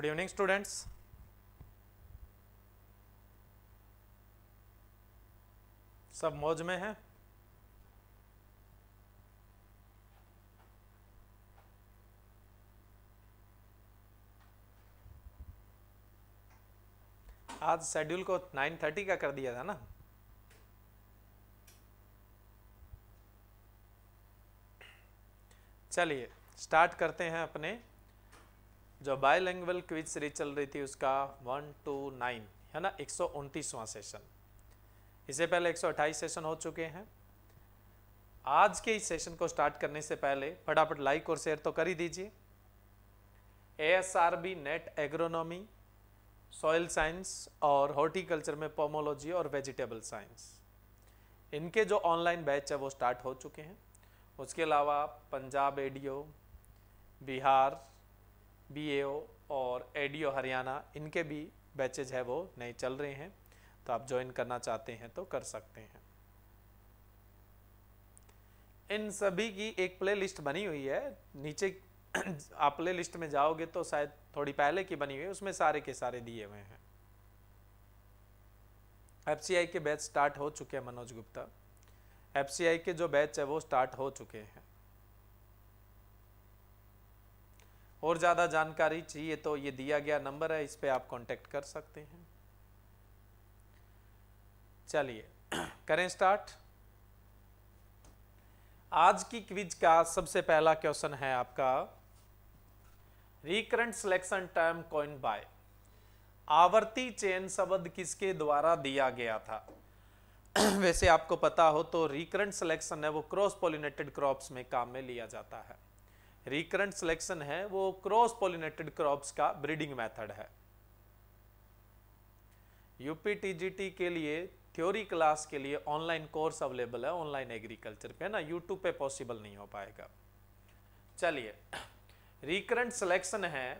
good evening students सब मौज में हैं आज शेड्यूल को 9:30 का कर दिया था ना चलिए स्टार्ट करते हैं अपने जो बायोलैंग्वल क्विज सीरीज चल रही थी उसका वन टू नाइन है ना एक सौ सेशन इससे पहले अट्ठाईस सेशन हो चुके हैं आज के इस सेशन को स्टार्ट करने से पहले फटाफट लाइक और शेयर तो कर ही दीजिए ASRB NET agronomy soil science और हॉर्टिकल्चर में पोमोलॉजी और वेजिटेबल साइंस इनके जो ऑनलाइन बैच है वो स्टार्ट हो चुके हैं उसके अलावा पंजाब एडियो बिहार बी और एडीओ हरियाणा इनके भी बैचेज है वो नहीं चल रहे हैं तो आप ज्वाइन करना चाहते हैं तो कर सकते हैं इन सभी की एक प्ले लिस्ट बनी हुई है नीचे आप प्ले लिस्ट में जाओगे तो शायद थोड़ी पहले की बनी हुई है उसमें सारे के सारे दिए हुए हैं एफ के बैच स्टार्ट हो चुके हैं मनोज गुप्ता एफ के जो बैच है वो स्टार्ट हो चुके हैं और ज़्यादा जानकारी चाहिए तो ये दिया गया नंबर है इस पर आप कांटेक्ट कर सकते हैं चलिए करें स्टार्ट आज की क्विज का सबसे पहला क्वेश्चन है आपका recurrent selection term coined by आवर्ती चेन शब्द किसके द्वारा दिया गया था वैसे आपको पता हो तो रिकरेंट सिलेक्शन है वो क्रॉस पोलिनेटेड क्रॉप्स में काम में लिया जाता है रिकरेंट सिलेक्शन है वो क्रॉस पोलिनेटेड क्रॉप्स का ब्रीडिंग मेथड है यूपी टीजीटी के लिए थ्योरी क्लास के लिए ऑनलाइन कोर्स अवेलेबल है ऑनलाइन एग्रीकल्चर पे है ना यूट्यूब पे पॉसिबल नहीं हो पाएगा चलिए रिकरेंट सिलेक्शन है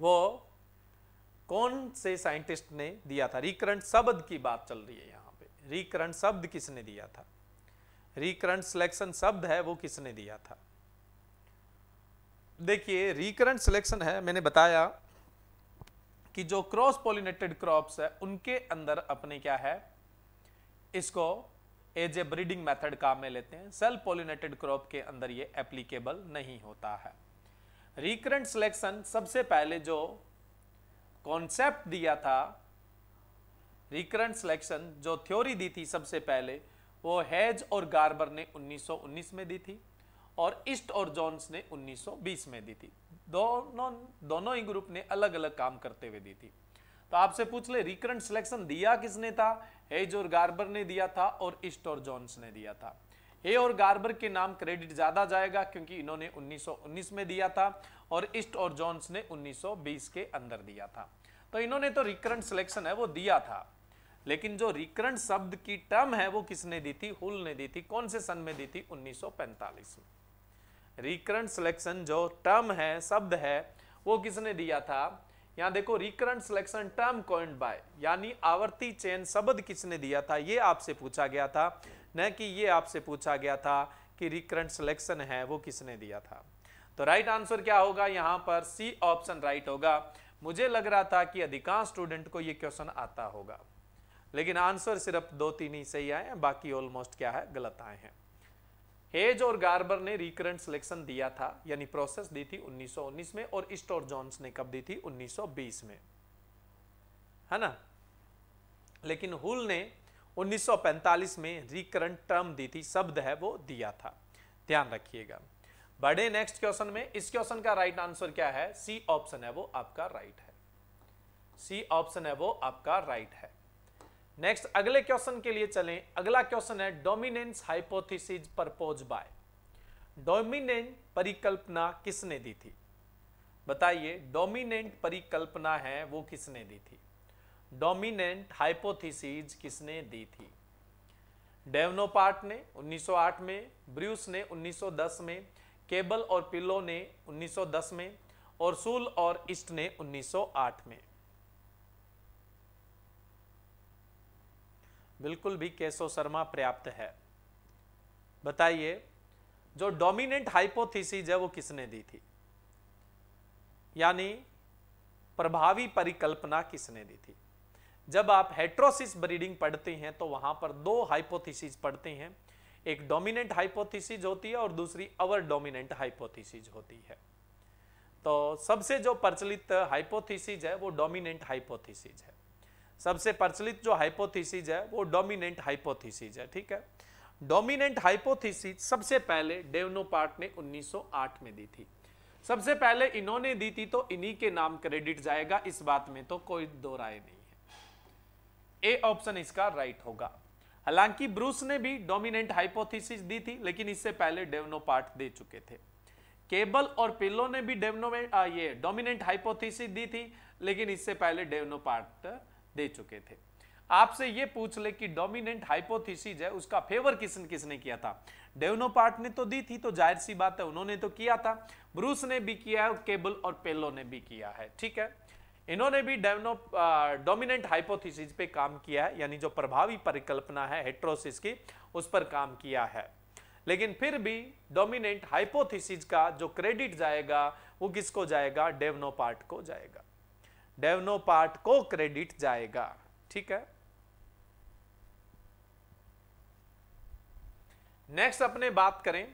वो कौन से साइंटिस्ट ने दिया था रिकरेंट शब्द की बात चल रही है यहाँ पे रिकरेंट शब्द किसने दिया था रिकरेंट सिलेक्शन शब्द है वो किसने दिया था देखिए रिकरेंट सिलेक्शन है मैंने बताया कि जो क्रॉस पोलिनेटेड क्रॉप्स है उनके अंदर अपने क्या है इसको एज ए ब्रीडिंग मेथड काम में लेते हैं सेल्फ पोलिनेटेड क्रॉप के अंदर ये एप्लीकेबल नहीं होता है रिकरेंट सिलेक्शन सबसे पहले जो कॉन्सेप्ट दिया था रिकरेंट सिलेक्शन जो थ्योरी दी थी सबसे पहले वो हैज और गार्बर ने 1919 में दी थी और ईस्ट और जॉन्स ने 1920 में दी थी दोनों दोनों ही ग्रुप ने अलग अलग काम करते हुए दी थी तो आपसे पूछ ले रिकरेंट सिलेक्शन दिया किसने था हेज और गार्बर ने दिया था और ईस्ट और जॉन्स ने दिया था हे और गार्बर के नाम क्रेडिट ज्यादा जाएगा क्योंकि इन्होंने 1919 में दिया था और ईस्ट और जॉन्स ने 1920 के अंदर दिया था तो इन्होंने तो रिकरेंट सिलेक्शन है वो दिया था लेकिन जो रिकरेंट शब्द की टर्म है वो किसने दी थी हुल ने दी थी कौन से सन में दी थी 1945 में रिकरेंट सिलेक्शन जो टर्म है शब्द है वो किसने दिया था यहाँ देखो recurrent selection term coined by यानी आवर्ती चेन शब्द किसने दिया था ये आपसे पूछा गया था न कि ये आपसे पूछा गया था कि रिकरेंट सिलेक्शन है वो किसने दिया था तो राइट आंसर क्या होगा यहाँ पर सी ऑप्शन राइट होगा मुझे लग रहा था कि अधिकांश स्टूडेंट को ये क्वेश्चन आता होगा लेकिन आंसर सिर्फ दो तीन ही सही आए बाकी ऑलमोस्ट क्या है गलत आए हैं हेज और गार्बर ने रिकरेंट सिलेक्शन दिया था यानी प्रोसेस दी थी 1919 में और स्टोर जॉन्स ने कब दी थी 1920 में है ना लेकिन हुल ने 1945 में रिकरेंट टर्म दी थी शब्द है वो दिया था ध्यान रखिएगा बड़े नेक्स्ट क्वेश्चन में इस क्वेश्चन का राइट आंसर क्या है सी ऑप्शन है वो आपका राइट है सी ऑप्शन है वो आपका राइट है नेक्स्ट अगले क्वेश्चन के लिए चलें अगला क्वेश्चन है dominance hypothesis proposed by dominant परिकल्पना किसने दी थी बताइए डोमिनेंट परिकल्पना है वो किसने दी थी डोमिनेंट हाइपोथेसिस किसने दी थी डेवनोपार्ट ने 1908 में ब्रूस ने 1910 में केबल और पिलो ने 1910 में और सूल और इस्ट ने 1908 में बिल्कुल भी केशव शर्मा पर्याप्त है बताइए जो डोमिनेंट हाइपोथीसिस है वो किसने दी थी यानी प्रभावी परिकल्पना किसने दी थी जब आप हेट्रोसिस ब्रीडिंग पढ़ते हैं तो वहां पर दो हाइपोथीसिस पढ़ते हैं एक डोमिनेंट हाइपोथीसिस होती है और दूसरी अवर डोमिनेंट हाइपोथीसिस होती है तो सबसे जो प्रचलित हाइपोथीसिस है वो डोमिनेंट हाइपोथीसिस है सबसे प्रचलित जो हाइपोथीसिज है वो डोमिनेंट हाइपोथीसिज है ठीक है डोमिनेंट हाइपोथीसिज सबसे पहले डेवनोपार्ट ने 1908 में दी थी सबसे पहले इन्होंने दी थी तो इन्हीं के नाम क्रेडिट जाएगा इस बात में तो कोई दो राय नहीं है ए ऑप्शन इसका राइट होगा हालांकि ब्रूस ने भी डोमिनेंट हाइपोथीसिस दी थी लेकिन इससे पहले डेवनोपार्ट दे चुके थे केबल और पिल्लो ने भी डेवनो ये डोमिनेंट हाइपोथीसिस दी थी लेकिन इससे पहले डेवनोपार्ट दे चुके थे आपसे ये पूछ ले कि डोमिनेंट हाइपोथीसिज है उसका फेवर किसने किसने किया था डेवनोपार्ट ने तो दी थी तो जाहिर सी बात है उन्होंने तो किया था ब्रूस ने भी किया है केबल और पेलो ने भी किया है ठीक है इन्होंने भी डेवनो डोमिनेंट हाइपोथीसिज पे काम किया है यानी जो प्रभावी परिकल्पना है हेट्रोसिस की उस पर काम किया है लेकिन फिर भी डोमिनेंट हाइपोथीसिज का जो क्रेडिट जाएगा वो किसको जाएगा डेवनोपार्ट को जाएगा डेवनो पार्ट को क्रेडिट जाएगा ठीक है नेक्स्ट अपने बात करें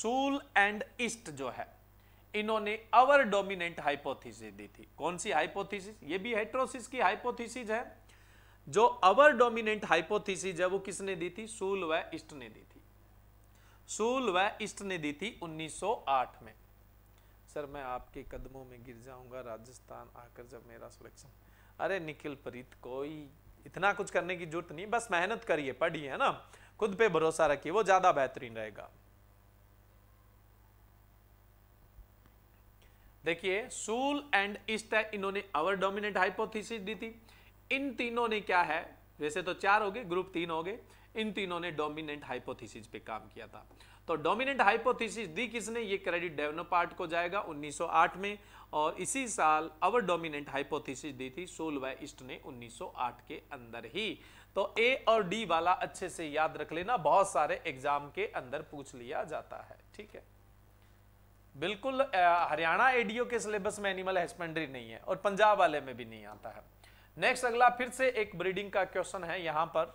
सूल एंड ईस्ट जो है इन्होंने अवर डोमिनेंट हाइपोथीसिस दी थी कौन सी हाइपोथीसिस ये भी हाइट्रोसिस की हाइपोथीसिस है जो अवर डोमिनेंट हाइपोथीसिस है वो किसने दी थी सूल व ईस्ट ने दी थी सूल व ईस्ट ने दी थी 1908 में सर मैं आपके कदमों में गिर जाऊंगा राजस्थान आकर जब मेरा सिलेक्शन अरे निखिल प्रीत कोई इतना कुछ करने की जरूरत नहीं बस मेहनत करिए पढ़िए है ना खुद पे भरोसा रखिए वो ज्यादा बेहतरीन रहेगा देखिए सूल एंड ईस्टर इन्होंने अवर डोमिनेट हाइपोथेसिस दी थी इन तीनों ने क्या है वैसे तो चार हो गए ग्रुप तीन हो गए इन तीनों ने डोमिनेंट हाइपोथेसिस पे काम किया था तो डोमिनेंट हाइपोथेसिस दी किसने ये क्रेडिट डेवनोपार्ट को जाएगा 1908 में और इसी साल अवर डोमिनेंट हाइपोथेसिस दी थी सोलवा इस्ट ने 1908 के अंदर ही तो ए और डी वाला अच्छे से याद रख लेना बहुत सारे एग्जाम के अंदर पूछ लिया जाता है ठीक है बिल्कुल हरियाणा एडीओ के सिलेबस में एनिमल हस्बेंड्री नहीं है और पंजाब वाले में भी नहीं आता है नेक्स्ट अगला फिर से एक ब्रीडिंग का क्वेश्चन है यहां पर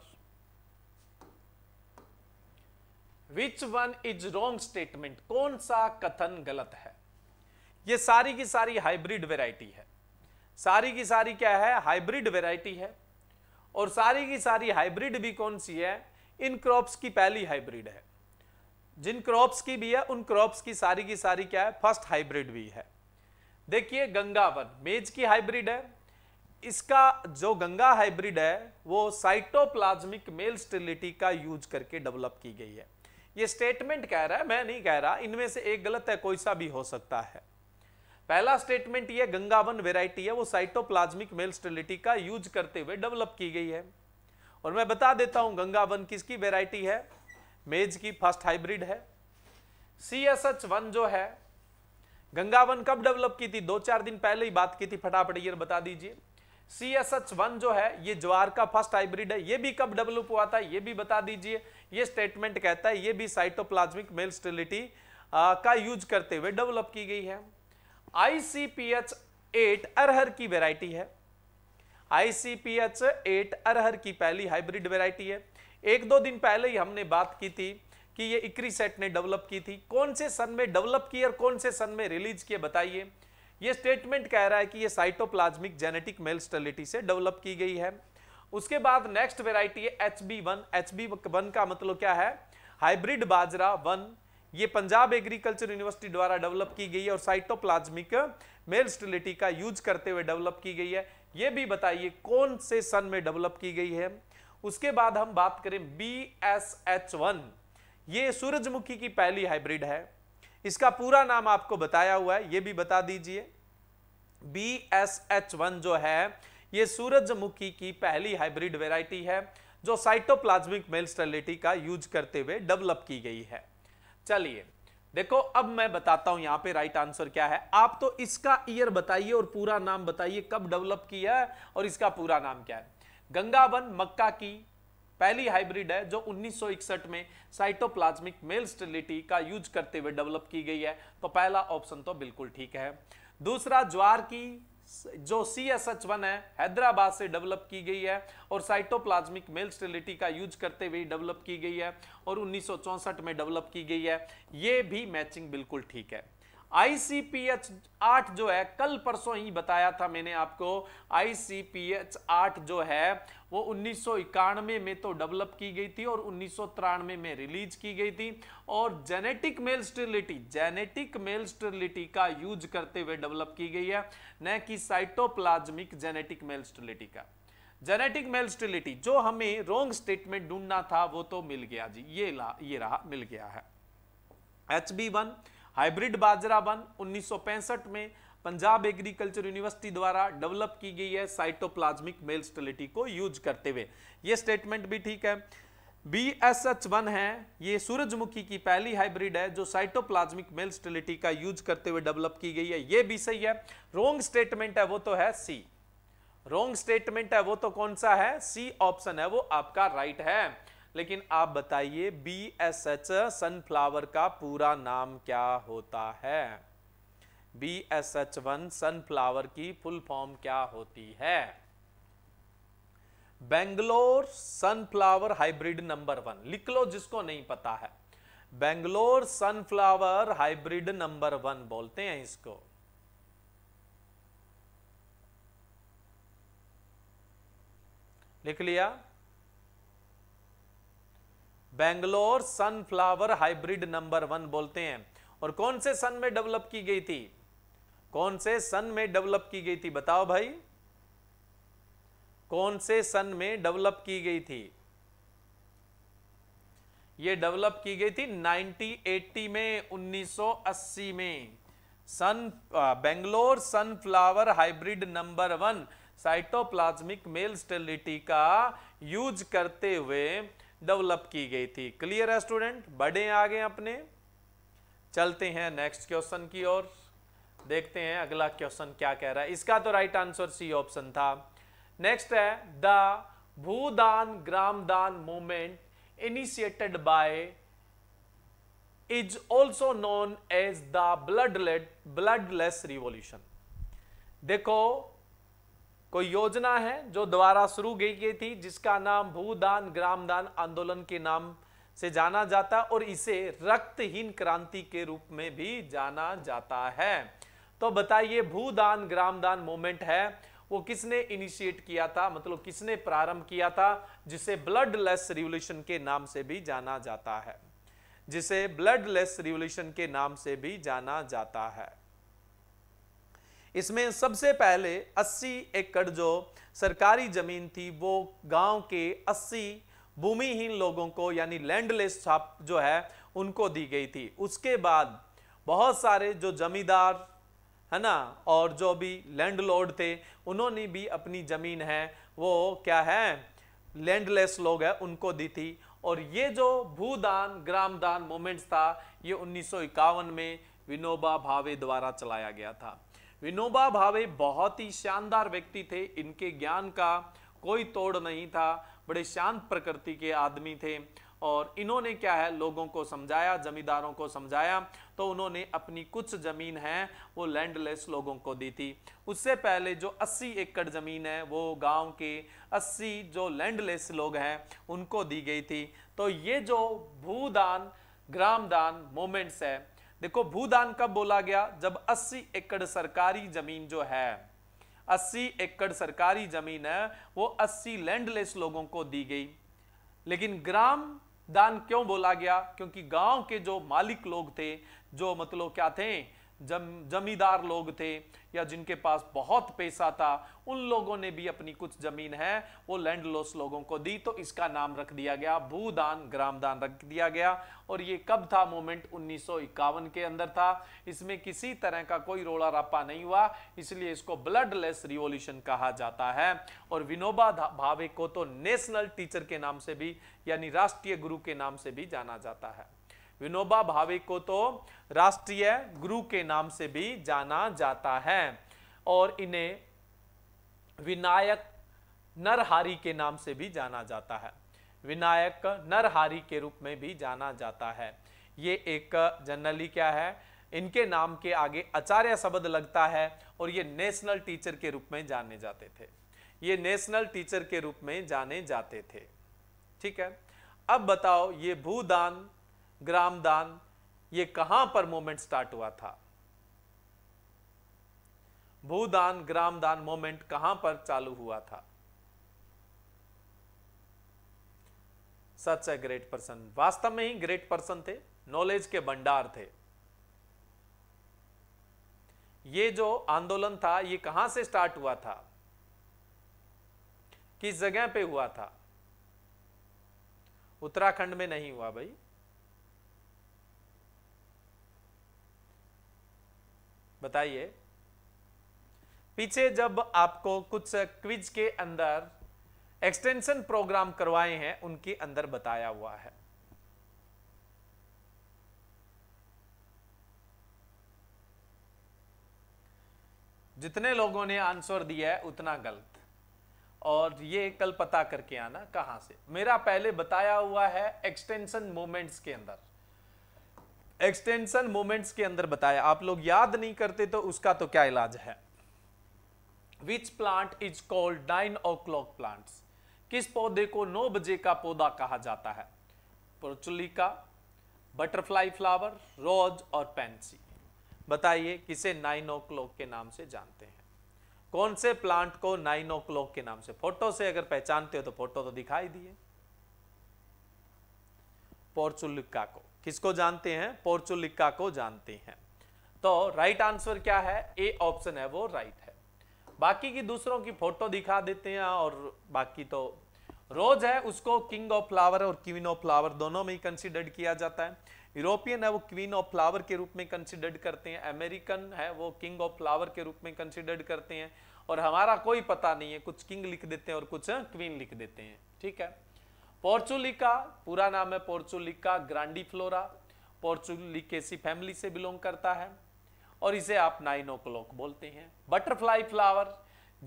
which one is wrong statement कौन सा कथन गलत है ये सारी की सारी हाइब्रिड वेराइटी है सारी की सारी क्या है हाइब्रिड वेराइटी है और सारी की सारी हाइब्रिड भी कौन सी है इन क्रॉप्स की पहली हाइब्रिड है जिन क्रॉप्स की भी है उन क्रॉप्स की सारी की सारी क्या है फर्स्ट हाइब्रिड भी है देखिए गंगावन मेज की हाइब्रिड है इसका जो गंगा हाइब्रिड है वो साइटोप्लाज्मिक मेल स्टेलिटी का यूज करके डेवलप की गई है ये स्टेटमेंट कह रहा है मैं नहीं कह रहा इनमें से एक गलत है कोई सा भी हो सकता है पहला स्टेटमेंट ये गंगावन वेराइटी है वो साइटोप्लाज्मिक मेल स्टेलिटी का यूज करते हुए डेवलप की गई है और मैं बता देता हूं गंगावन किसकी वेराइटी है मेज की फर्स्ट हाइब्रिड है सी एस एच वन जो है गंगावन कब डेवलप की थी दो चार दिन पहले ही बात की थी फटाफट ये बता दीजिए सी एस एच वन जो है ये ज्वार का फर्स्ट हाइब्रिड है ये भी कब डेवलप हुआ था ये भी बता दीजिए ये स्टेटमेंट कहता है ये भी साइटोप्लाज्मिक मेल स्टिलिटी का यूज करते हुए डेवलप की गई है I C P H eight अरहर की वेराइटी है I C P H eight अरहर की पहली हाइब्रिड वेराइटी है एक दो दिन पहले ही हमने बात की थी कि ये इक्री सेट ने डेवलप की थी कौन से सन में डेवलप की और कौन से सन में रिलीज किए बताइए ये स्टेटमेंट कह रहा है कि ये साइटोप्लाज्मिक जेनेटिक मेल स्टेलिटी से डेवलप की गई है उसके बाद नेक्स्ट वेराइटी है H B one H B one का मतलब क्या है हाइब्रिड बाजरा वन ये पंजाब एग्रीकल्चर यूनिवर्सिटी द्वारा डेवलप की गई है और साइटोप्लाज्मिक मेल स्टिलिटी का यूज करते हुए डेवलप की गई है ये भी बताइए कौन से सन में डेवलप की गई है उसके बाद हम बात करें बी एस एच वन ये सूरजमुखी की पहली हाइब्रिड है इसका पूरा नाम आपको बताया हुआ है यह भी बता दीजिए बी एस एच वन जो है यह सूरजमुखी की पहली हाइब्रिड वेराइटी है जो साइटोप्लाज्मिक मेल स्टेलिटी का यूज करते हुए डेवलप की गई है चलिए देखो अब मैं बताता हूं यहां पे राइट आंसर क्या है आप तो इसका ईयर बताइए और पूरा नाम बताइए कब डेवलप किया है और इसका पूरा नाम क्या है गंगावन मक्का की पहली हाइब्रिड है जो 1961 में साइटोप्लाज्मिक मेल स्टेलिटी का यूज करते हुए डेवलप की गई है तो पहला ऑप्शन तो बिल्कुल ठीक है दूसरा ज्वार की जो सी एस एच वन है हैदराबाद से डेवलप की गई है और साइटोप्लाज्मिक मेल स्टेलिटी का यूज करते हुए डेवलप की गई है और उन्नीस में डेवलप की गई है ये भी मैचिंग बिल्कुल ठीक है आईसीपीएच आठ जो है कल परसों ही बताया था मैंने आपको आईसीपीएच आठ जो है वो उन्नीस में तो डेवलप की गई थी और उन्नीस में रिलीज की गई थी और genetic male sterility genetic male sterility का यूज करते हुए डेवलप की गई है न कि साइटोप्लाज्मिक जेनेटिक मेल स्टेरिलिटी का जेनेटिक मेल स्टेरिलिटी जो हमें रोंग स्टेटमेंट ढूंढना था वो तो मिल गया जी ये ला ये रहा मिल गया है एच बी वन हाइब्रिड बाजरा वन उन्नीस में पंजाब एग्रीकल्चर यूनिवर्सिटी द्वारा डेवलप की गई है साइटोप्लाज्मिक मेल स्टेलिटी को यूज करते हुए ये स्टेटमेंट भी ठीक है बी एस एच वन है ये सूरजमुखी की पहली हाइब्रिड है जो साइटोप्लाज्मिक मेल स्टेलिटी का यूज करते हुए डेवलप की गई है ये भी सही है रोंग स्टेटमेंट है वो तो है सी रोंग स्टेटमेंट है वो तो कौन सा है सी ऑप्शन है वो आपका राइट right है लेकिन आप बताइए बी एस एच सनफ्लावर का पूरा नाम क्या होता है B S H one sunflower की फुल फॉर्म क्या होती है Bangalore sunflower hybrid number one लिख लो जिसको नहीं पता है Bangalore sunflower hybrid number one बोलते हैं इसको लिख लिया Bangalore sunflower hybrid number one बोलते हैं और कौन से सन में डेवलप की गई थी कौन से सन में डेवलप की गई थी बताओ भाई कौन से सन में डेवलप की गई थी यह डेवलप की गई थी 1980 में 1980 में सन Bangalore sunflower hybrid number one cytoplasmic male sterility का यूज करते हुए डेवलप की गई थी क्लियर है स्टूडेंट आ आगे अपने चलते हैं नेक्स्ट क्वेश्चन की ओर देखते हैं अगला क्वेश्चन क्या कह रहा है इसका तो राइट आंसर सी ऑप्शन था नेक्स्ट है the Bhoodan Gramdan movement initiated by is also known as the bloodlet bloodless revolution देखो कोई योजना है जो द्वारा शुरू की गई थी जिसका नाम भूदान ग्रामदान आंदोलन के नाम से जाना जाता और इसे रक्तहीन क्रांति के रूप में भी जाना जाता है तो बताइए भूदान ग्रामदान मूवमेंट है वो किसने इनिशिएट किया था मतलब किसने प्रारंभ किया था जिसे ब्लडलेस लेस रिवोल्यूशन के नाम से भी जाना जाता है जिसे ब्लडलेस लेस रिवोल्यूशन के नाम से भी जाना जाता है इसमें सबसे पहले 80 एकड़ जो सरकारी ज़मीन थी वो गांव के 80 भूमिहीन लोगों को यानी लैंडलेस छाप जो है उनको दी गई थी उसके बाद बहुत सारे जो जमींदार है ना और जो भी लैंडलॉर्ड थे उन्होंने भी अपनी ज़मीन है वो क्या है लैंडलेस लोग है उनको दी थी और ये जो भूदान ग्रामदान मोमेंट्स था ये उन्नीस में विनोबा भावे द्वारा चलाया गया था विनोबा भावे बहुत ही शानदार व्यक्ति थे इनके ज्ञान का कोई तोड़ नहीं था बड़े शांत प्रकृति के आदमी थे और इन्होंने क्या है लोगों को समझाया जमींदारों को समझाया तो उन्होंने अपनी कुछ ज़मीन है वो लैंडलेस लोगों को दी थी उससे पहले जो 80 एकड़ ज़मीन है वो गांव के 80 जो लैंडलेस लोग हैं उनको दी गई थी तो ये जो भूदान ग्रामदान मोमेंट्स है देखो भूदान कब बोला गया जब 80 एकड़ सरकारी जमीन जो है 80 एकड़ सरकारी जमीन है वो 80 लैंडलेस लोगों को दी गई लेकिन ग्राम दान क्यों बोला गया क्योंकि गांव के जो मालिक लोग थे जो मतलब क्या थे जम जमींदार लोग थे या जिनके पास बहुत पैसा था उन लोगों ने भी अपनी कुछ जमीन है वो लैंड लॉस लोगों को दी तो इसका नाम रख दिया गया भूदान ग्रामदान रख दिया गया और ये कब था मोमेंट उन्नीस के अंदर था इसमें किसी तरह का कोई रोला रापा नहीं हुआ इसलिए इसको ब्लडलेस रिवोल्यूशन कहा जाता है और विनोबा भावे को तो नेशनल टीचर के नाम से भी यानी राष्ट्रीय गुरु के नाम से भी जाना जाता है विनोबा भावे को तो राष्ट्रीय गुरु के नाम से भी जाना जाता है और इन्हें विनायक नरहारी के नाम से भी जाना जाता है विनायक नरहारी के रूप में भी जाना जाता है ये एक जनरली क्या है इनके नाम के आगे आचार्य शब्द लगता है और ये नेशनल टीचर के रूप में जाने जाते थे ये नेशनल टीचर के रूप में जाने जाते थे ठीक है अब बताओ ये भूदान ग्राम दान ये कहां पर मूवमेंट स्टार्ट हुआ था भूदान ग्राम दान मूवमेंट कहां पर चालू हुआ था सच ए ग्रेट पर्सन वास्तव में ही ग्रेट पर्सन थे नॉलेज के भंडार थे ये जो आंदोलन था ये कहां से स्टार्ट हुआ था किस जगह पे हुआ था उत्तराखंड में नहीं हुआ भाई बताइए पीछे जब आपको कुछ क्विज के अंदर एक्सटेंशन प्रोग्राम करवाए हैं उनके अंदर बताया हुआ है जितने लोगों ने आंसर दिया है उतना गलत और ये कल पता करके आना कहां से मेरा पहले बताया हुआ है एक्सटेंशन मोमेंट्स के अंदर एक्सटेंशन मोमेंट्स के अंदर बताया आप लोग याद नहीं करते तो उसका तो क्या इलाज है which plant is called nine o'clock plant किस पौधे को नौ बजे का पौधा कहा जाता है प्रोचुलिका बटरफ्लाई फ्लावर रोज और पेंसी बताइए किसे नाइन ओ क्लॉक के नाम से जानते हैं कौन से प्लांट को नाइन ओ क्लॉक के नाम से फोटो से अगर पहचानते हो तो फोटो तो दिखाई दिए पोर्चुलिका को किसको जानते हैं पोर्चुलिका को जानते हैं तो राइट आंसर क्या है ए ऑप्शन है वो राइट है बाकी की दूसरों की फोटो दिखा देते हैं और बाकी तो रोज है उसको किंग ऑफ फ्लावर और क्वीन ऑफ फ्लावर दोनों में ही कंसिडर्ड किया जाता है यूरोपियन है वो क्वीन ऑफ फ्लावर के रूप में कंसिडर्ड करते हैं अमेरिकन है वो किंग ऑफ फ्लावर के रूप में कंसिडर्ड करते हैं और हमारा कोई पता नहीं है कुछ किंग लिख देते हैं और कुछ क्वीन लिख देते हैं ठीक है पोर्चुलिका पूरा नाम है portulaca grandiflora portulacaceae family से बिलोंग करता है और इसे आप नाइन ओ क्लॉक बोलते हैं बटरफ्लाई फ्लावर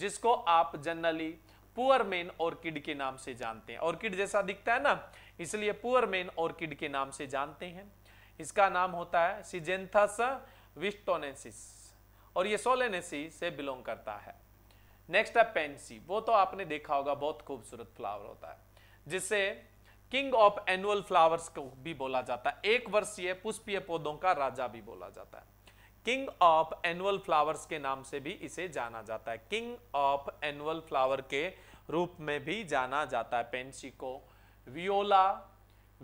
जिसको आप जनरली पुअर मेन ऑर्किड के नाम से जानते हैं ऑर्किड जैसा दिखता है ना इसलिए पुअर मेन ऑर्किड के नाम से जानते हैं इसका नाम होता है सिजेंथस विस्टोनेसिस और ये सोलेनेसी से बिलोंग करता है नेक्स्ट है पेंसी वो तो आपने देखा होगा बहुत खूबसूरत फ्लावर होता है जिसे किंग ऑफ एनुअल फ्लावर्स को भी बोला जाता है एक वर्षीय पुष्पीय पौधों का राजा भी बोला जाता है किंग ऑफ एनुअल फ्लावर्स के नाम से भी इसे जाना जाता है किंग ऑफ एनुअल फ्लावर के रूप में भी जाना जाता है पेंसी को viola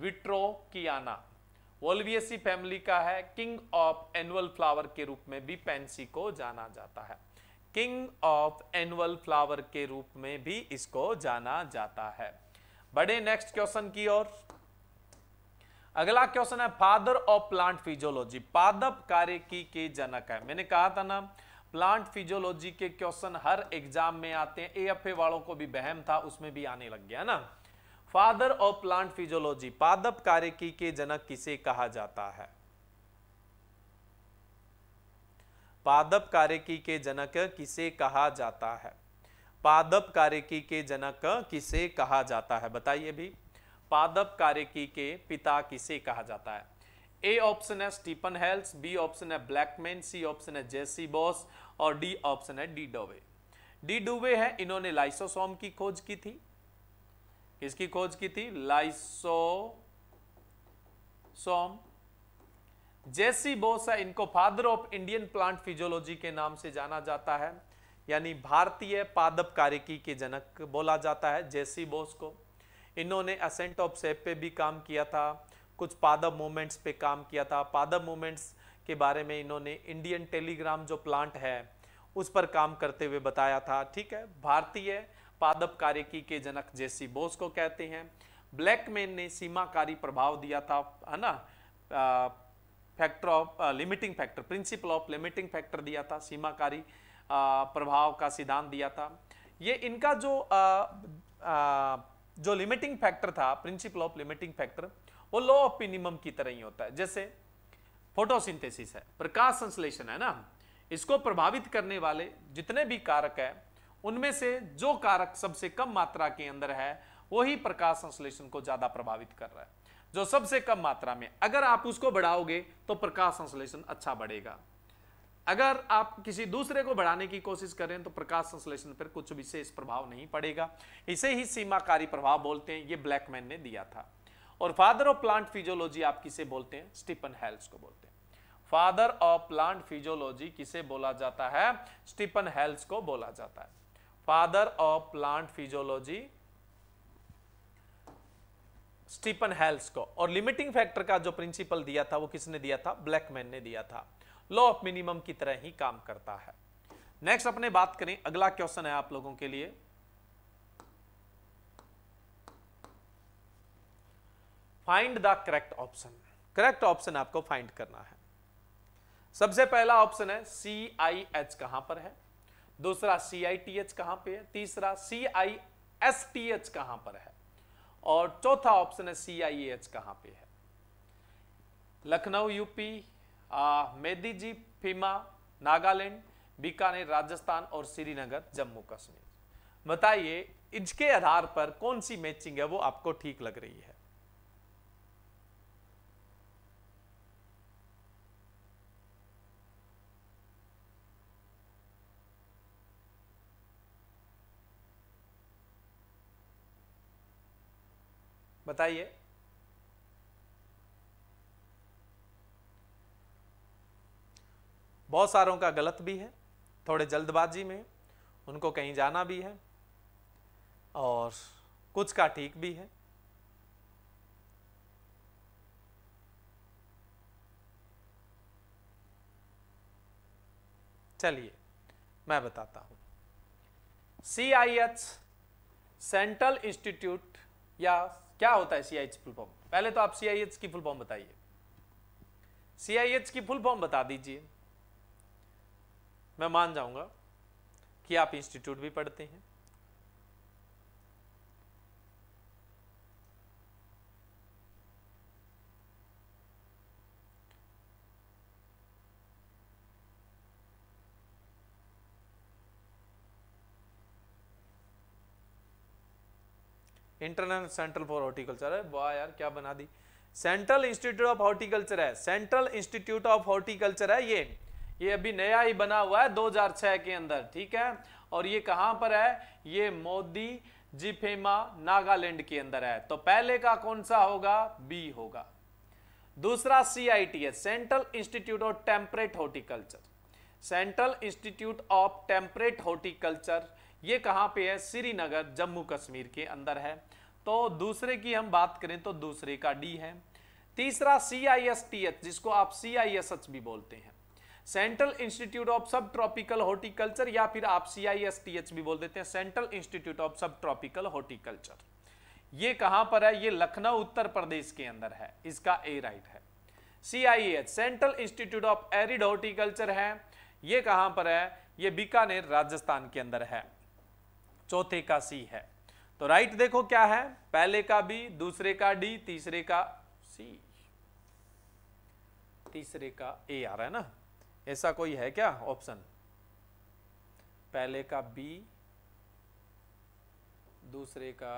wittrockiana violaceae family का है किंग ऑफ एनुअल फ्लावर के रूप में भी पेंसी को जाना जाता है किंग ऑफ एनुअल फ्लावर के रूप में भी इसको जाना जाता है बढ़े नेक्स्ट क्वेश्चन की ओर अगला क्वेश्चन है फादर ऑफ प्लांट फिजियोलॉजी पादप कार्य की के जनक है मैंने कहा था ना प्लांट फिजियोलॉजी के क्वेश्चन हर एग्जाम में आते हैं एएफए वालों को भी बहम था उसमें भी आने लग गया ना फादर ऑफ प्लांट फिजियोलॉजी पादप की के जनक किसे कहा जाता है पादप की के जनक किसे कहा जाता है पादप कार्यकी के जनक किसे कहा जाता है बताइए भी पादप कार्यकी के पिता किसे कहा जाता है ए ऑप्शन है स्टीफन हेल्स बी ऑप्शन है ब्लैकमैन सी ऑप्शन है जेसी बॉस और डी ऑप्शन है डी डोवे डी डोवे है इन्होंने लाइसोसोम की खोज की थी किसकी खोज की थी लाइसोसोम जेसी बोस है इनको father of Indian plant physiology के नाम से जाना जाता है यानी भारतीय कार्यकी के जनक बोला जाता है जेसी बोस को इन्होंने असेंट ऑफ सेप पे भी काम किया था कुछ पादप मूवमेंट्स पे काम किया था पादप मूवमेंट्स के बारे में इन्होंने इंडियन टेलीग्राम जो प्लांट है उस पर काम करते हुए बताया था ठीक है भारतीय पादप कार्यकी के जनक जेसी बोस को कहते हैं ब्लैकमेन ने सीमाकारी प्रभाव दिया था है ना factor of limiting factor principle of limiting factor दिया था सीमाकारी प्रभाव का सिद्धांत दिया था ये इनका जो आ, आ, जो लिमिटिंग फैक्टर था प्रिंसिपल ऑफ लिमिटिंग फैक्टर वो लॉ ऑफ मिनिमम की तरह ही होता है जैसे फोटोसिंथेसिस है प्रकाश संश्लेषण है ना इसको प्रभावित करने वाले जितने भी कारक है उनमें से जो कारक सबसे कम मात्रा के अंदर है वही प्रकाश संश्लेषण को ज्यादा प्रभावित कर रहा है जो सबसे कम मात्रा में अगर आप उसको बढ़ाओगे तो प्रकाश संश्लेषण अच्छा बढ़ेगा अगर आप किसी दूसरे को बढ़ाने की कोशिश करें तो प्रकाश संश्लेषण पर कुछ विशेष प्रभाव नहीं पड़ेगा इसे ही सीमाकारी प्रभाव बोलते हैं ये ब्लैकमैन ने दिया था और फादर ऑफ प्लांट फिजियोलॉजी आप किसे बोलते हैं स्टीफन हेल्स को बोलते हैं फादर ऑफ प्लांट फिजियोलॉजी किसे बोला जाता है स्टीफन हेल्स को बोला जाता है father of plant physiology Stephen Hales को और लिमिटिंग फैक्टर का जो प्रिंसिपल दिया था वो किसने दिया था ब्लैकमैन ने दिया था लॉ ऑफ मिनिमम की तरह ही काम करता है नेक्स्ट अपने बात करें अगला क्वेश्चन है आप लोगों के लिए find the correct option correct option आपको फाइंड करना है सबसे पहला ऑप्शन है सी आई एच कहां पर है दूसरा सी आई टी एच कहां पर है तीसरा C I S T H कहां पर है और चौथा ऑप्शन है सी आई एच कहां पर है Lucknow UP Medziphema Nagaland Bikaner Rajasthan और श्रीनगर जम्मू कश्मीर बताइए इसके आधार पर कौन सी मैचिंग है वो आपको ठीक लग रही है बताइए बहुत सारों का गलत भी है थोड़े जल्दबाजी में उनको कहीं जाना भी है और कुछ का ठीक भी है चलिए मैं बताता हूं C I H central institute या क्या होता है C I H full form पहले तो आप सी आई एच की फुल फॉर्म बताइए सी आई एच की फुल फॉर्म बता दीजिए मैं मान जाऊंगा कि आप इंस्टीट्यूट भी पढ़ते हैं इंटरनल सेंट्रल फॉर हॉर्टिकल्चर है वाह यार क्या बना दी सेंट्रल इंस्टीट्यूट ऑफ हॉर्टिकल्चर है सेंट्रल इंस्टीट्यूट ऑफ हॉर्टिकल्चर है ये ये अभी नया ही बना हुआ है 2006 के अंदर ठीक है और ये कहां पर है ये मोदी जिफेमा नागालैंड के अंदर है तो पहले का कौन सा होगा बी होगा दूसरा सी आई टी है central institute of temperate horticulture central institute of temperate horticulture ये कहां पे है श्रीनगर जम्मू कश्मीर के अंदर है तो दूसरे की हम बात करें तो दूसरे का डी है तीसरा C I S T H जिसको आप सी आई एस एच भी बोलते हैं central institute of subtropical horticulture या फिर आप C I S T H भी बोल देते हैं central institute of subtropical horticulture ये कहां पर है ये लखनऊ उत्तर प्रदेश के अंदर है इसका ए राइट है C I H central institute of arid horticulture है ये कहां पर है ये बीकानेर राजस्थान के अंदर है चौथे का सी है तो राइट देखो क्या है पहले का बी दूसरे का डी तीसरे का सी तीसरे का ए आ रहा है ना ऐसा कोई है क्या ऑप्शन पहले का बी दूसरे का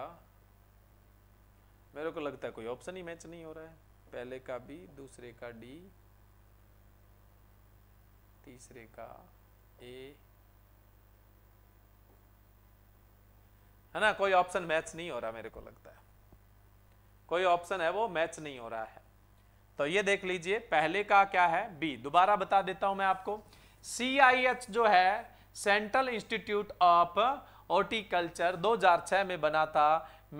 मेरे को लगता है कोई ऑप्शन ही मैच नहीं हो रहा है पहले का बी दूसरे का डी तीसरे का ए है ना कोई ऑप्शन मैच नहीं हो रहा मेरे को लगता है कोई ऑप्शन है वो मैच नहीं हो रहा है तो ये देख लीजिए पहले का क्या है बी दोबारा बता देता हूं मैं आपको सी जो है सेंट्रल इंस्टीट्यूट ऑफ हॉर्टिकल्चर 2006 में बना था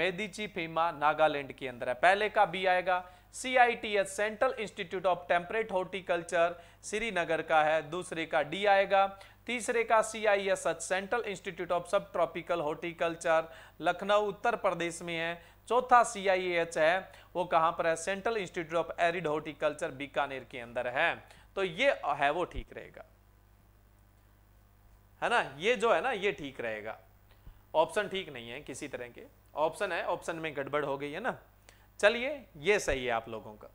मेदिची फीमा नागालैंड के अंदर है पहले का बी आएगा C I T S central institute of temperate horticulture Srinagar का है दूसरे का डी आएगा तीसरे का H central institute of subtropical horticulture Lucknow Uttar Pradesh में है चौथा सीआईएच है वो कहाँ पर है central institute of arid horticulture Bikaner के अंदर है तो ये है वो ठीक रहेगा है ना ये जो है ना ये ठीक रहेगा ऑप्शन ठीक नहीं है किसी तरह के ऑप्शन है ऑप्शन में गड़बड़ हो गई है ना चलिए ये सही है आप लोगों का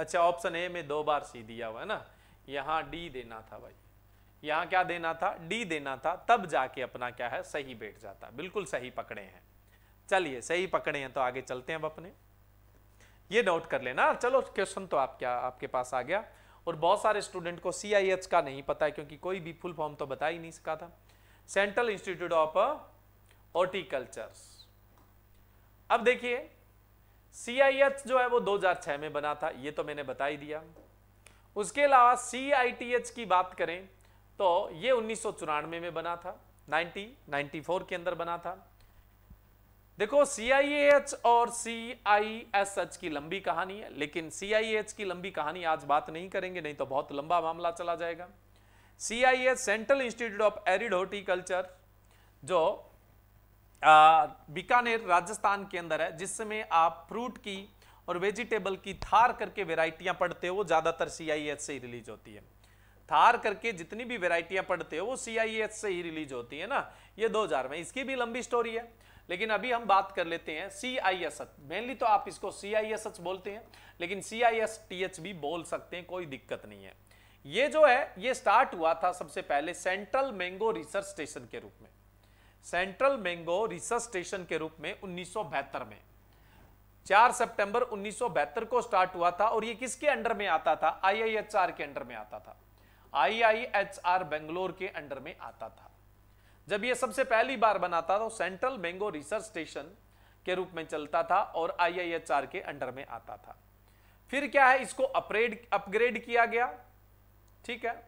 अच्छा ऑप्शन ए में दो बार सी दिया हुआ है ना यहाँ डी देना था भाई यहाँ क्या देना था डी देना था तब जाके अपना क्या है सही बैठ जाता बिल्कुल सही पकड़े हैं चलिए सही पकड़े हैं तो आगे चलते हैं अब अपने ये नोट कर लेना चलो क्वेश्चन तो आप क्या आपके पास आ गया और बहुत सारे स्टूडेंट को सी का नहीं पता है क्योंकि कोई भी फुल फॉर्म तो बता ही नहीं सका था सेंट्रल इंस्टीट्यूट ऑफ हॉर्टिकल्चर अब देखिए सीआईएच जो है वो 2006 में बना था ये तो मैंने बता ही दिया उसके अलावा सीआईटीएच की बात करें तो ये उन्नीस में बना था 90 94 के अंदर बना था देखो सीआईएच और सीआईएसएच की लंबी कहानी है लेकिन सीआईएच की लंबी कहानी आज बात नहीं करेंगे नहीं तो बहुत लंबा मामला चला जाएगा CIH central institute of arid horticulture जो बीकानेर राजस्थान के अंदर है जिसमें आप फ्रूट की और वेजिटेबल की थार करके वेराइटियाँ पढ़ते हो वो ज़्यादातर सी से ही रिलीज होती है थार करके जितनी भी वेराइटियाँ पढ़ते हो वो सी से ही रिलीज होती है ना ये 2000 में इसकी भी लंबी स्टोरी है लेकिन अभी हम बात कर लेते हैं C I S H mainly तो आप इसको सी आई एस एच बोलते हैं लेकिन C I S T H भी बोल सकते हैं कोई दिक्कत नहीं है ये जो है ये स्टार्ट हुआ था सबसे पहले सेंट्रल मैंगो रिसर्च स्टेशन के रूप में सेंट्रल मैंगो रिसर्च स्टेशन के रूप में उन्नीस में 4 सितंबर उन्नीस को स्टार्ट हुआ था और ये किसके अंडर में आता था आईआईएचआर के अंडर में आता था आईआईएचआर बेंगलोर के अंडर में आता था जब ये सबसे पहली बार बना था तो सेंट्रल मैंगो रिसर्च स्टेशन के रूप में चलता था और आईआईएचआर के अंडर में आता था फिर क्या है इसको अपग्रेड किया गया ठीक है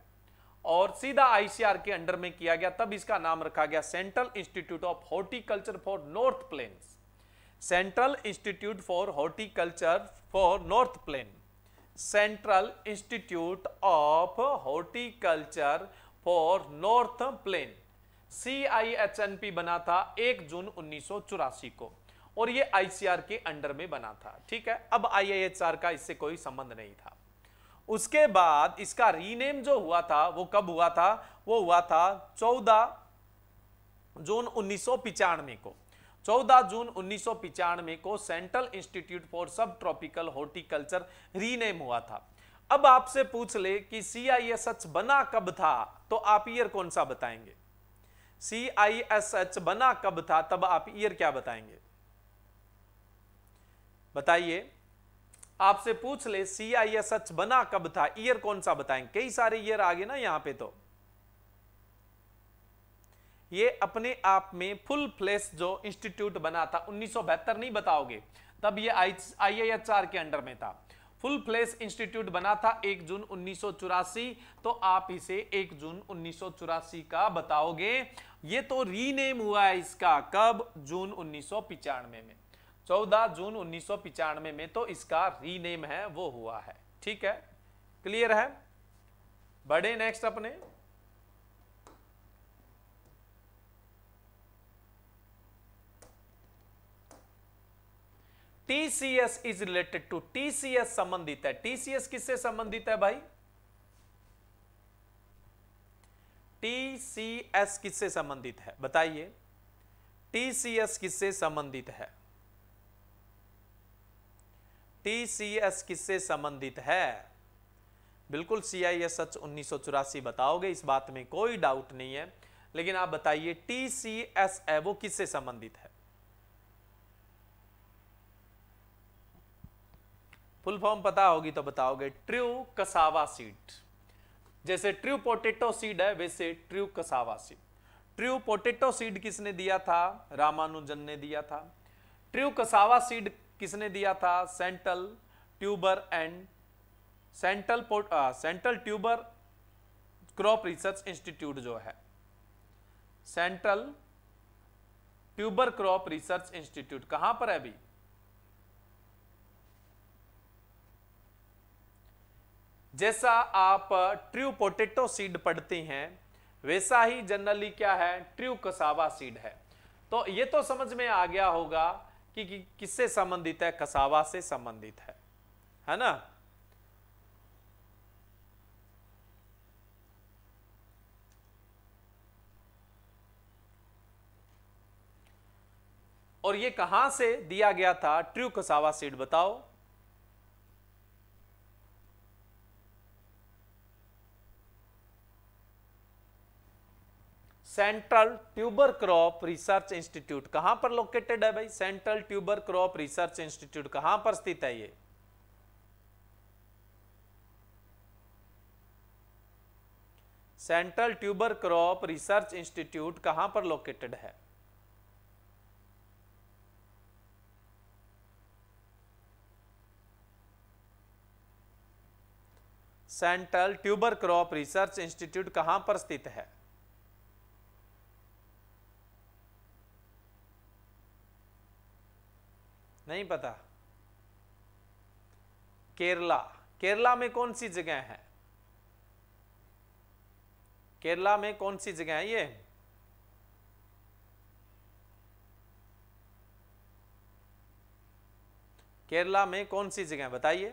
और सीधा आईसीआर के अंडर में किया गया तब इसका नाम रखा गया central institute of horticulture for north plain central institute for horticulture for north plain central institute of horticulture for north plain C बना था 1 जून उन्नीस को और ये आईसीआर के अंडर में बना था ठीक है अब आईआईएचआर का इससे कोई संबंध नहीं था उसके बाद इसका रीनेम जो हुआ था वो कब हुआ था वो हुआ था 14 जून उन्नीस को 14 जून उन्नीस को central institute for subtropical horticulture rename हुआ था अब आपसे पूछ ले कि सी आई एस एच बना कब था तो आप ईयर कौन सा बताएंगे सी आई एस एच बना कब था तब आप ईयर क्या बताएंगे बताइए आपसे पूछ ले सी आई एस एच बना कब था ईयर कौन सा बताएं कई सारे ईयर आ गए ना यहां पे तो ये अपने आप में फुल फ्लेस जो इंस्टीट्यूट बना था उन्नीस नहीं बताओगे तब ये आई आई के अंडर में था फुल फ्लेस इंस्टीट्यूट बना था 1 जून उन्नीस तो आप इसे 1 जून उन्नीस का बताओगे ये तो रीनेम हुआ है इसका कब जून उन्नीस में 14 जून उन्नीस में तो इसका रीनेम है वो हुआ है ठीक है क्लियर है बड़े नेक्स्ट अपने TCS is related to TCS संबंधित है टीसीएस किससे संबंधित है भाई TCS किससे संबंधित है बताइए TCS किससे संबंधित है टीसीएस किससे संबंधित है बिल्कुल सी आई एस सच उन्नीस बताओगे इस बात में कोई डाउट नहीं है लेकिन आप बताइए टी सी एस है वो किससे संबंधित है फुल फॉर्म पता होगी तो बताओगे ट्रू कसावा सीड जैसे ट्रू पोटेटो सीड है वैसे true cassava seed true potato seed किसने दिया था रामानुजन ने दिया था ट्रू कसावा सीड किसने दिया था central tuber and central central tuber crop research institute जो है central tuber crop research institute कहां पर है अभी जैसा आप ट्रू पोटेटो सीड पढ़ते हैं वैसा ही जनरली क्या है ट्रू कसावा सीड है तो ये तो समझ में आ गया होगा कि, कि किससे संबंधित है कसावा से संबंधित है है ना और ये कहां से दिया गया था ट्रू कसावा सीड बताओ central tuber crop research institute कहां पर लोकेटेड है भाई central tuber crop research institute कहां पर स्थित है ये central tuber crop research institute कहां पर लोकेटेड है central tuber crop research institute कहां पर स्थित है नहीं पता केरला केरला में कौन सी जगह है केरला में कौन सी जगह है ये केरला में कौन सी जगह बताइए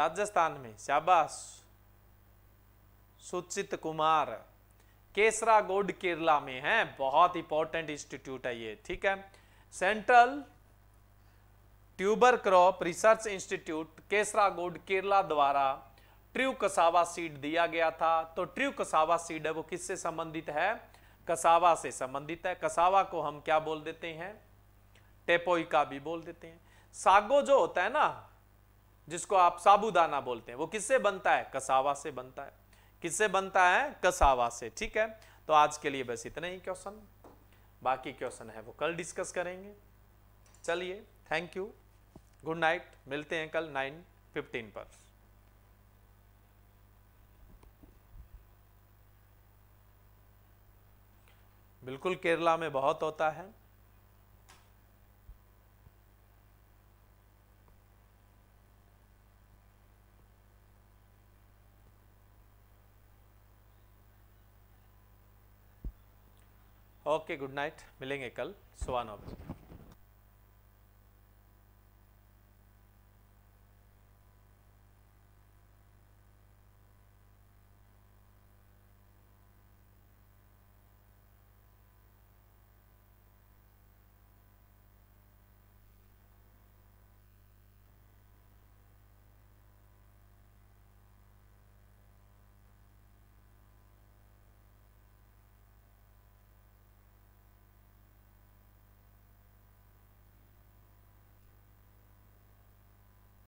राजस्थान में शाबाश सुचित कुमार केसरा गोड केरला में है बहुत इंपॉर्टेंट इंस्टीट्यूट है ये ठीक है central tuber crop research institute Kasaragod Kerala द्वारा ट्रू कसावा सीड दिया गया था तो ट्रू कसावा सीड है वो किससे संबंधित है कसावा से संबंधित है कसावा को हम क्या बोल देते हैं टेपोई का भी बोल देते हैं सागो जो होता है ना जिसको आप साबुदाना बोलते हैं वो किससे बनता है कसावा से बनता है किससे बनता है कसावा से ठीक है तो आज के लिए बस इतना ही क्वेश्चन बाकी क्वेश्चन है वो कल डिस्कस करेंगे चलिए थैंक यू गुड नाइट मिलते हैं कल नाइन फिफ्टीन पर बिल्कुल केरला में बहुत होता है ओके गुड नाइट मिलेंगे कल सुबह नौ बजे